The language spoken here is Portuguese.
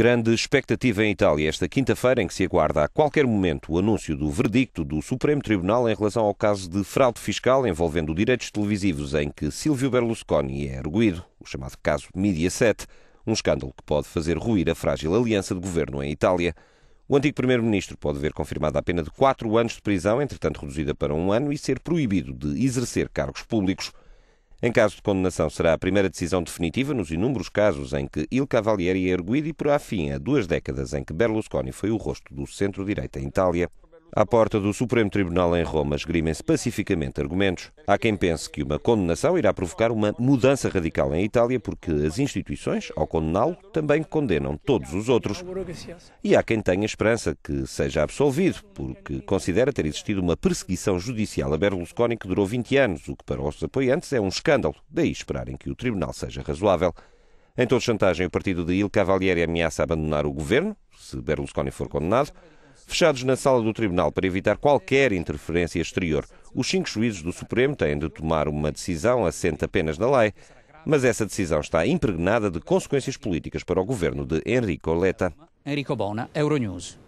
Grande expectativa em Itália esta quinta-feira, em que se aguarda a qualquer momento o anúncio do verdicto do Supremo Tribunal em relação ao caso de fraude fiscal envolvendo direitos televisivos em que Silvio Berlusconi é erguido, o chamado caso Media 7, um escândalo que pode fazer ruir a frágil aliança de governo em Itália. O antigo primeiro-ministro pode ver confirmada a pena de quatro anos de prisão, entretanto reduzida para um ano, e ser proibido de exercer cargos públicos. Em caso de condenação, será a primeira decisão definitiva nos inúmeros casos em que Il Cavalieri é erguido e por afim a duas décadas em que Berlusconi foi o rosto do centro-direita em Itália. À porta do Supremo Tribunal em Roma, esgrimem-se pacificamente argumentos. Há quem pense que uma condenação irá provocar uma mudança radical em Itália, porque as instituições, ao condená-lo, também condenam todos os outros. E há quem tenha esperança que seja absolvido, porque considera ter existido uma perseguição judicial a Berlusconi que durou 20 anos, o que para os apoiantes é um escândalo, daí esperarem que o tribunal seja razoável. Em toda chantagem, o partido de Il Cavalieri ameaça abandonar o governo, se Berlusconi for condenado fechados na sala do tribunal para evitar qualquer interferência exterior. Os cinco juízes do Supremo têm de tomar uma decisão assente apenas na lei, mas essa decisão está impregnada de consequências políticas para o governo de Enrico Letta. Enrico Bona, Euronews.